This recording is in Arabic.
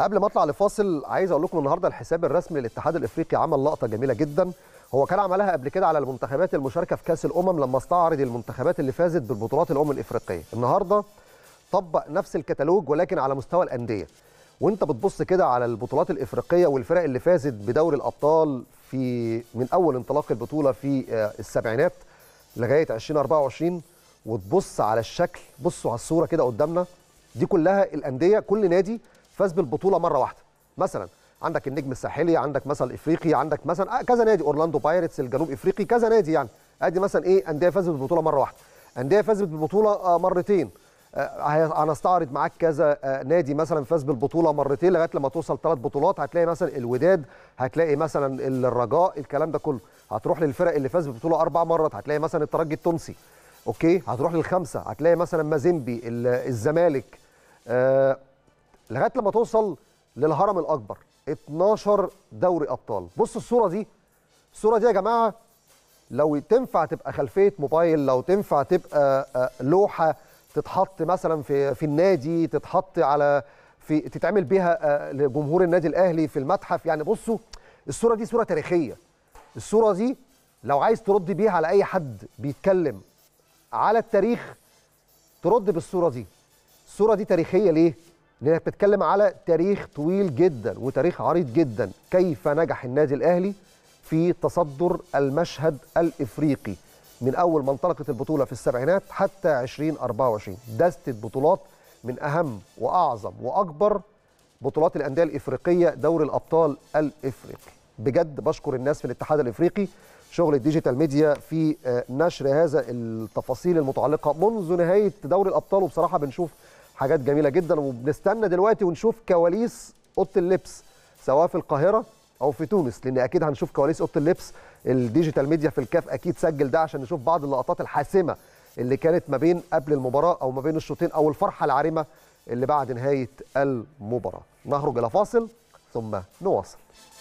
قبل ما اطلع لفاصل عايز اقول لكم النهارده الحساب الرسمي للاتحاد الافريقي عمل لقطه جميله جدا هو كان عملها قبل كده على المنتخبات المشاركه في كاس الامم لما استعرض المنتخبات اللي فازت بالبطولات الامم الافريقيه النهارده طبق نفس الكتالوج ولكن على مستوى الانديه وانت بتبص كده على البطولات الافريقيه والفرق اللي فازت بدوري الابطال في من اول انطلاق البطوله في آه، السبعينات لغايه 2024 وتبص على الشكل بصوا على الصوره كده قدامنا دي كلها الانديه كل نادي فاز بالبطوله مره واحده مثلا عندك النجم الساحلي عندك مثلا افريقي عندك مثلا آه، كذا نادي اورلاندو بايرتس الجنوب افريقي كذا نادي يعني ادي مثلا ايه انديه فازت بالبطوله مره واحده انديه فازت بالبطوله آه، مرتين هنستعرض آه، معاك كذا نادي مثلا فاز بالبطوله مرتين لغايه لما توصل ثلاث بطولات هتلاقي مثلا الوداد هتلاقي مثلا الرجاء الكلام ده كله هتروح للفرق اللي فاز بالبطوله اربع مرات هتلاقي مثلا الترجي التونسي اوكي هتروح للخمسه هتلاقي مثلا مازيمبي الزمالك آه لغايه لما توصل للهرم الاكبر 12 دوري ابطال بص الصوره دي الصوره دي يا جماعه لو تنفع تبقى خلفيه موبايل لو تنفع تبقى آه، لوحه تتحط مثلا في في النادي تتحط على في تتعمل بيها آه، لجمهور النادي الاهلي في المتحف يعني بصوا الصوره دي صوره تاريخيه الصوره دي لو عايز ترد بيها على اي حد بيتكلم على التاريخ ترد بالصوره دي الصوره دي تاريخيه ليه لانك بتتكلم على تاريخ طويل جدا وتاريخ عريض جدا كيف نجح النادي الاهلي في تصدر المشهد الافريقي من اول ما انطلقت البطوله في السبعينات حتى 2024 دست بطولات من اهم واعظم واكبر بطولات الانديه الافريقيه دوري الابطال الافريقي بجد بشكر الناس في الاتحاد الافريقي شغل الديجيتال ميديا في آه، نشر هذا التفاصيل المتعلقه منذ نهايه دوري الابطال وبصراحه بنشوف حاجات جميله جدا وبنستنى دلوقتي ونشوف كواليس اوضه اللبس سواء في القاهره او في تونس لان اكيد هنشوف كواليس اوضه اللبس الديجيتال ميديا في الكاف اكيد سجل ده عشان نشوف بعض اللقطات الحاسمه اللي كانت ما بين قبل المباراه او ما بين الشوطين او الفرحه العارمه اللي بعد نهايه المباراه نهرج الى فاصل ثم نواصل